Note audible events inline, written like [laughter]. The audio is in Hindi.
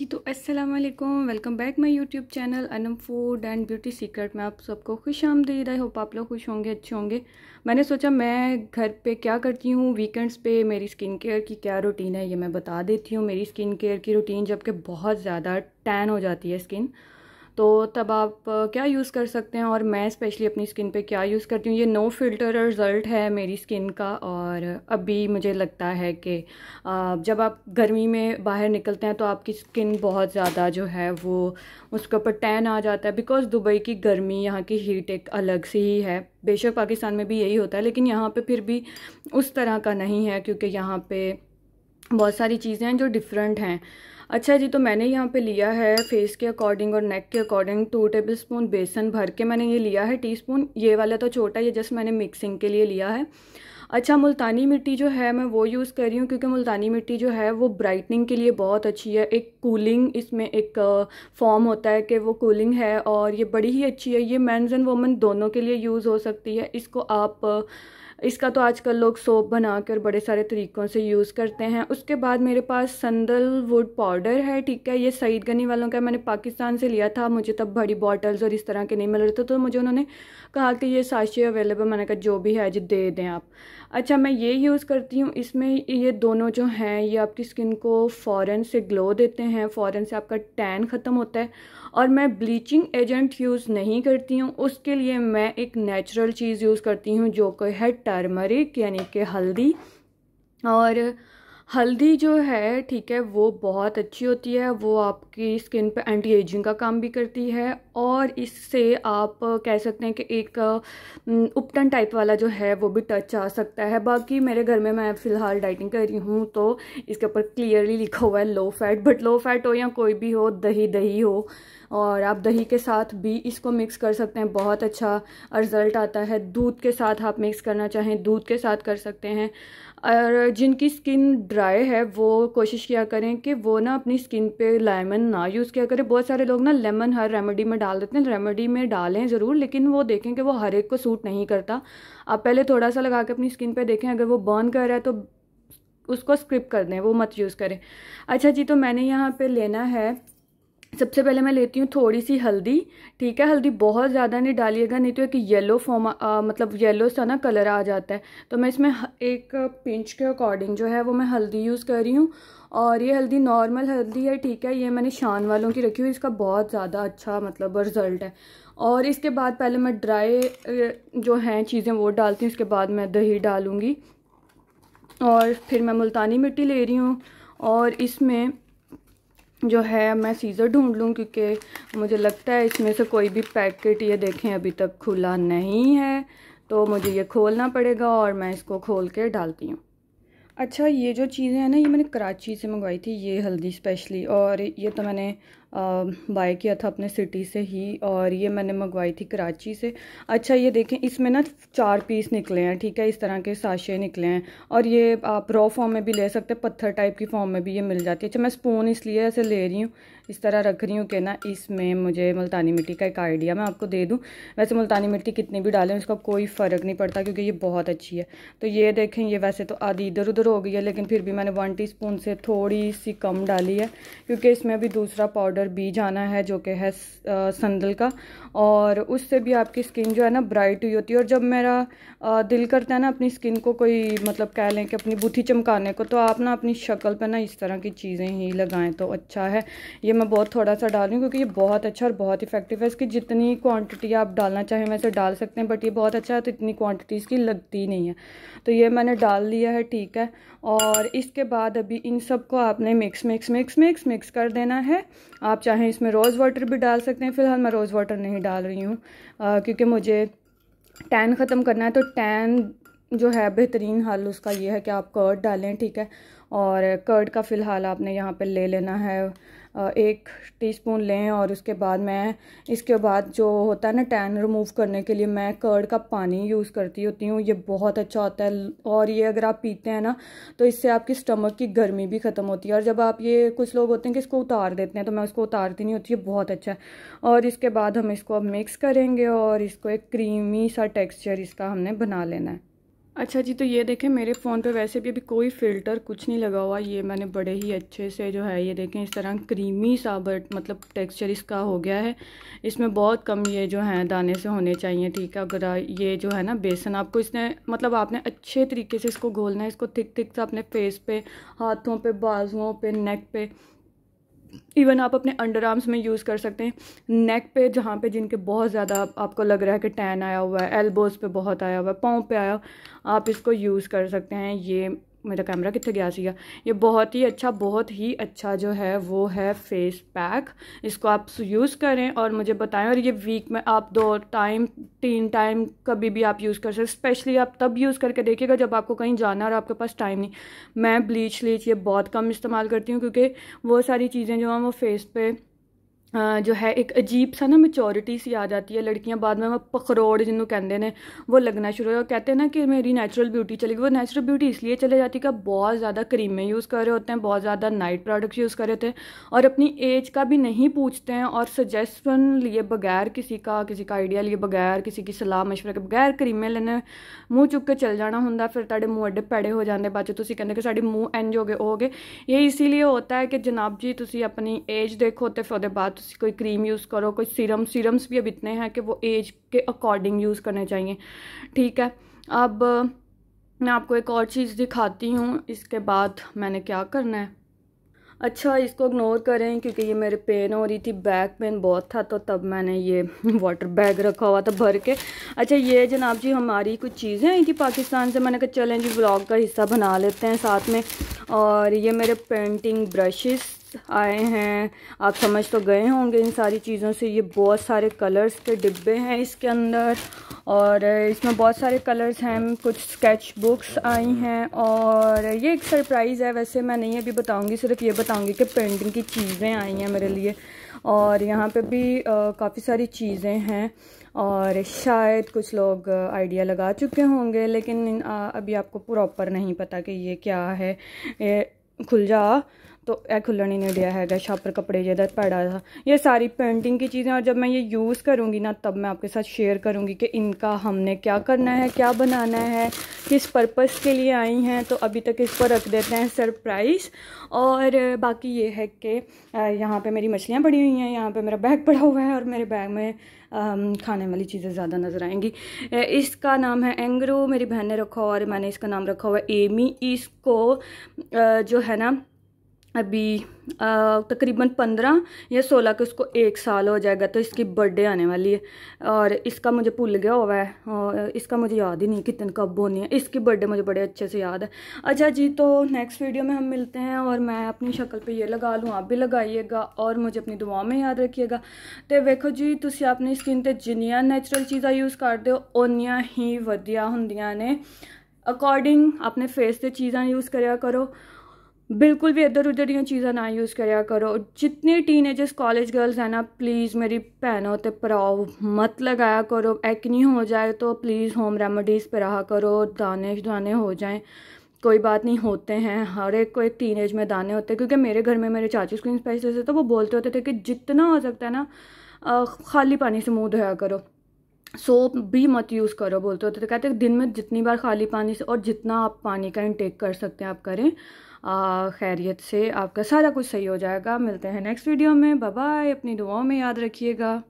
जी तो अस्सलाम वालेकुम welcome back my YouTube channel Anam food and beauty secret में आप सबको खुश आमदीद आई होप आप लोग खुश होंगे अच्छे होंगे मैंने सोचा मैं घर पे क्या करती हूँ वीकेंड्स पे मेरी स्किन केयर की क्या रूटीन है ये मैं बता देती हूँ मेरी स्किन केयर की रूटीन जबकि बहुत ज़्यादा टैन हो जाती है स्किन तो तब आप क्या यूज़ कर सकते हैं और मैं स्पेशली अपनी स्किन पे क्या यूज़ करती हूँ ये नो फिल्टर रिज़ल्ट है मेरी स्किन का और अभी मुझे लगता है कि जब आप गर्मी में बाहर निकलते हैं तो आपकी स्किन बहुत ज़्यादा जो है वो उसके ऊपर टैन आ जाता है बिकॉज़ दुबई की गर्मी यहाँ की हीट एक अलग सी ही है बेशक पाकिस्तान में भी यही होता है लेकिन यहाँ पर फिर भी उस तरह का नहीं है क्योंकि यहाँ पर बहुत सारी चीज़ें हैं जो डिफरेंट हैं अच्छा जी तो मैंने यहाँ पे लिया है फेस के अकॉर्डिंग और नेक के अकॉर्डिंग टू टेबल स्पून बेसन भर के मैंने ये लिया है टीस्पून ये वाला तो छोटा ये जस्ट मैंने मिक्सिंग के लिए लिया है अच्छा मुल्तानी मिट्टी जो है मैं वो यूज़ कर रही हूँ क्योंकि मुल्तानी मिट्टी जो है वो ब्राइटनिंग के लिए बहुत अच्छी है एक कूलिंग इसमें एक फॉर्म होता है कि वो कूलिंग है और ये बड़ी ही अच्छी है ये मैंस एंड वुमेन दोनों के लिए यूज़ हो सकती है इसको आप इसका तो आजकल लोग सोप बना कर बड़े सारे तरीक़ों से यूज़ करते हैं उसके बाद मेरे पास संदल वुड पाउडर है ठीक है ये सईद गनी वालों का मैंने पाकिस्तान से लिया था मुझे तब बड़ी बॉटल्स और इस तरह के नहीं मिल रहे थे तो मुझे उन्होंने कहा कि ये साशे अवेलेबल मैंने कहा जो भी है जी दे दें आप अच्छा मैं ये यूज़ करती हूँ इसमें ये दोनों जो हैं ये आपकी स्किन को फ़ौरन से ग्लो देते हैं फ़ौरन से आपका टैन ख़त्म होता है और मैं ब्लीचिंग एजेंट यूज़ नहीं करती हूँ उसके लिए मैं एक नेचुरल चीज़ यूज़ करती हूँ जो कि है टर्मरिक यानी कि हल्दी और हल्दी जो है ठीक है वो बहुत अच्छी होती है वो आपकी स्किन पे एंटी एजिंग का काम भी करती है और इससे आप कह सकते हैं कि एक उपटन टाइप वाला जो है वो भी टच आ सकता है बाकी मेरे घर में मैं फ़िलहाल डाइटिंग कर रही हूँ तो इसके ऊपर क्लियरली लिखा हुआ है low fat but low fat हो या कोई भी हो दही दही हो और आप दही के साथ भी इसको मिक्स कर सकते हैं बहुत अच्छा रिज़ल्ट आता है दूध के साथ आप मिक्स करना चाहें दूध के साथ कर सकते हैं और जिनकी स्किन ड्राई है वो कोशिश किया करें कि वो ना अपनी स्किन पे लेमन ना यूज़ किया करें बहुत सारे लोग ना लेमन हर रेमेडी में डाल देते हैं रेमेडी में डालें ज़रूर लेकिन वो देखें कि वो हर एक को सूट नहीं करता आप पहले थोड़ा सा लगा के अपनी स्किन पे देखें अगर वो बर्न कर रहा है तो उसको स्क्रिप कर दें वो मत यूज़ करें अच्छा जी तो मैंने यहाँ पर लेना है सबसे पहले मैं लेती हूँ थोड़ी सी हल्दी ठीक है हल्दी बहुत ज़्यादा नहीं डालिएगा नहीं तो एक येलो फॉर्म मतलब येलो सा ना कलर आ जाता है तो मैं इसमें एक पिंच के अकॉर्डिंग जो है वो मैं हल्दी यूज़ कर रही हूँ और ये हल्दी नॉर्मल हल्दी है ठीक है ये मैंने शान वालों की रखी हुई इसका बहुत ज़्यादा अच्छा मतलब रिज़ल्ट है और इसके बाद पहले मैं ड्राई जो हैं चीज़ें वो डालती हूँ इसके बाद मैं दही डालूँगी और फिर मैं मुल्तानी मिट्टी ले रही हूँ और इसमें जो है मैं सीज़र ढूंढ लूँ क्योंकि मुझे लगता है इसमें से कोई भी पैकेट ये देखें अभी तक खुला नहीं है तो मुझे ये खोलना पड़ेगा और मैं इसको खोल के डालती हूँ अच्छा ये जो चीज़ें हैं ना ये मैंने कराची से मंगवाई थी ये हल्दी स्पेशली और ये तो मैंने बाय किया था अपने सिटी से ही और ये मैंने मंगवाई थी कराची से अच्छा ये देखें इसमें ना चार पीस निकले हैं ठीक है इस तरह के साशे निकले हैं और ये आप रॉ फॉर्म में भी ले सकते हैं पत्थर टाइप की फॉर्म में भी ये मिल जाती है अच्छा मैं स्पून इसलिए ऐसे ले रही हूँ इस तरह रख रही हूँ कि ना इसमें मुझे मुल्तानी मिट्टी का एक आइडिया मैं आपको दे दूँ वैसे मुल्तानी मिट्टी कितनी भी डालें उसका कोई फ़र्क नहीं पड़ता क्योंकि ये बहुत अच्छी है तो ये देखें ये वैसे तो आधी इधर उधर हो गई है लेकिन फिर भी मैंने वन टी से थोड़ी सी कम डाली है क्योंकि इसमें अभी दूसरा पाउडर कलर बी जाना है जो कि है संदल का और उससे भी आपकी स्किन जो है ना ब्राइट हुई होती है और जब मेरा दिल करता है ना अपनी स्किन को कोई मतलब कह लें कि अपनी बूथी चमकाने को तो आप ना अपनी शक्ल पर ना इस तरह की चीज़ें ही लगाएं तो अच्छा है ये मैं बहुत थोड़ा सा डाल रही क्योंकि ये बहुत अच्छा और बहुत इफेक्टिव है इसकी जितनी क्वान्टिटी आप डालना चाहें वैसे डाल सकते हैं बट ये बहुत अच्छा है तो इतनी क्वान्टिटी इसकी लगती नहीं है तो ये मैंने डाल लिया है ठीक है और इसके बाद अभी इन सब को आपने mix mix mix mix mix कर देना है आप आप चाहें इसमें रोज़ वाटर भी डाल सकते हैं फ़िलहाल मैं रोज़ वाटर नहीं डाल रही हूँ क्योंकि मुझे टैन ख़त्म करना है तो टैन जो है बेहतरीन हल उसका ये है कि आप कर्ड डालें ठीक है और कर्ड का फ़िलहाल आपने यहाँ पर ले लेना है एक टीस्पून लें और उसके बाद मैं इसके बाद जो होता है ना टैन रिमूव करने के लिए मैं कर्ड का पानी यूज़ करती होती हूँ ये बहुत अच्छा होता है और ये अगर आप पीते हैं ना तो इससे आपकी स्टमक की गर्मी भी ख़त्म होती है और जब आप ये कुछ लोग होते हैं कि इसको उतार देते हैं तो मैं उसको उतारती नहीं होती ये बहुत अच्छा है और इसके बाद हम इसको अब मिक्स करेंगे और इसको एक क्रीमी सा टेक्स्चर इसका हमने बना लेना है अच्छा जी तो ये देखें मेरे फ़ोन पे वैसे भी अभी कोई फ़िल्टर कुछ नहीं लगा हुआ ये मैंने बड़े ही अच्छे से जो है ये देखें इस तरह क्रीमी साबट मतलब टेक्सचर इसका हो गया है इसमें बहुत कम ये जो है दाने से होने चाहिए ठीक है अगर ये जो है ना बेसन आपको इसने मतलब आपने अच्छे तरीके से इसको घोलना है इसको थिक थिक सा अपने फेस पे हाथों पर बाजुओं पर नेक पर इवन आप अपने अंडर आर्म्स में यूज़ कर सकते हैं नेक पे जहाँ पे जिनके बहुत ज़्यादा आपको लग रहा है कि टैन आया हुआ है एल्बोज़ पे बहुत आया हुआ है पाँव पे आया आप इसको यूज़ कर सकते हैं ये मेरा कैमरा कितने गया सीगा ये बहुत ही अच्छा बहुत ही अच्छा जो है वो है फेस पैक इसको आप यूज़ करें और मुझे बताएं और ये वीक में आप दो टाइम तीन टाइम कभी भी आप यूज़ कर सकते स्पेशली आप तब यूज़ करके देखिएगा जब आपको कहीं जाना और आपके पास टाइम नहीं मैं ब्लीच लीच ये बहुत कम इस्तेमाल करती हूँ क्योंकि वो सारी चीज़ें जो हैं वो फेस पे जो है एक अजीब ਸਾ ना ਮੈਚੋਰਿਟੀ सी आ जाती है ਲੜਕੀਆਂ बाद में ਪਖਰੋੜ ਜਿਹਨੂੰ ਕਹਿੰਦੇ ਨੇ ਉਹ ਲੱਗਣਾ ਸ਼ੁਰੂ ਹੋ कहते ना कि मेरी नेचुरल ब्यूटी चलेगी वो नेचुरल ब्यूटी इसलिए चले जाती है कि बहुत ज़्यादा क्रीमें यूज़ कर रहे होते हैं बहुत ज़्यादा नाइट प्रोडक्ट्स यूज़ कर रहे होते हैं और अपनी एज का भी नहीं पूछते हैं और सजेशन लिए बगैर किसी का किसी का आइडिया लिए बगैर किसी की सलाह मशवरा के बगैर क्रीमें लेने मुँह चुक के चल जाना होंगे फिर ते मूँह एडे पैड़े हो जाते बाद तुम कहते कि साढ़े मूँह इंज हो गए हो गए ये इसीलिए होता है कि जनाब जी तुम अपनी एज देखो तो फिर वो बाद प्रोडक्ट्स कोई क्रीम यूज़ करो कोई सीरम सीरम्स भी अब इतने हैं कि वो एज के अकॉर्डिंग यूज़ करने चाहिए ठीक है अब मैं आपको एक और चीज़ दिखाती हूँ इसके बाद मैंने क्या करना है अच्छा इसको इग्नोर करें क्योंकि ये मेरे पेन हो रही थी बैक पेन बहुत था तो तब मैंने ये वाटर [laughs] बैग रखा हुआ था भर के अच्छा ये जनाब जी हमारी कुछ चीज़ें आई कि पाकिस्तान से मैंने कहा चलें जी ब्लॉग का हिस्सा बना लेते हैं साथ में और ये मेरे पेंटिंग ब्रशेस आए हैं आप समझ तो गए होंगे इन सारी चीज़ों से ये बहुत सारे कलर्स के डिब्बे हैं इसके अंदर और इसमें बहुत सारे कलर्स हैं कुछ स्केच बुक्स आई हैं और ये एक सरप्राइज़ है वैसे मैं नहीं अभी बताऊंगी सिर्फ ये बताऊंगी कि पेंटिंग की चीज़ें आई हैं मेरे लिए और यहाँ पे भी काफ़ी सारी चीज़ें हैं और शायद कुछ लोग आइडिया लगा चुके होंगे लेकिन आ, अभी आपको प्रॉपर नहीं पता कि ये क्या है ये खुल जा तो यह खुलने नहीं दिया है छापर कपड़े जर पैड़ा था ये सारी पेंटिंग की चीज़ें और जब मैं ये यूज़ करूँगी ना तब मैं आपके साथ शेयर करूँगी कि इनका हमने क्या करना है क्या बनाना है किस पर्पज़ के लिए आई हैं तो अभी तक इसको रख देते हैं सरप्राइज़ और बाकी ये है कि यहाँ पर मेरी मछलियाँ पड़ी हुई हैं यहाँ पर मेरा बैग पड़ा हुआ है और मेरे बैग में खाने वाली चीज़ें ज़्यादा नज़र आएंगी इसका नाम है एंग्रो मेरी बहन ने रखा और मैंने इसका नाम रखा हुआ है एमी इसको जो है ना अभी तकरीबन पंद्रह या सोलह के उसको एक साल हो जाएगा तो इसकी बर्थडे आने वाली है और इसका मुझे भूल गया हुआ है और इसका मुझे याद ही नहीं कितने कब होनी है इसकी बर्थडे मुझे बड़े अच्छे से याद है अच्छा जी तो नेक्स्ट वीडियो में हम मिलते हैं और मैं अपनी शक्ल पे ये लगा लूँ आप भी लगाइएगा और मुझे अपनी दुआ में याद रखिएगा तो वेखो जी तुम अपनी स्किन पर जिन्या नैचुरल चीज़ा यूज़ करते हो उन्निया ही वधिया होंदिया ने अकॉर्डिंग अपने फेस से चीज़ा यूज करो बिल्कुल भी इधर उधर दिन चीज़ें ना यूज़ कराया करो जितने टीन एजर्स कॉलेज गर्ल्स हैं ना प्लीज़ मेरी भैनों तो भराओ मत लगाया करो एक्नी हो जाए तो प्लीज़ होम रेमडीज पर रहा करो दाने दाने हो जाएं कोई बात नहीं होते हैं हर एक कोई टीन एज में दाने होते हैं क्योंकि मेरे घर में मेरे चाचू स्क्रीन इंस्पाइस है तो वो बोलते होते थे कि जितना हो सकता है ना खाली पानी से मुँह धोया करो सोप भी मत यूज़ करो बोलते होते थे कहते दिन में जितनी बार खाली पानी से और जितना आप पानी का इनटेक कर सकते हैं आप करें खैरियत से आपका सारा कुछ सही हो जाएगा मिलते हैं नेक्स्ट वीडियो में बाय अपनी दुआओं में याद रखिएगा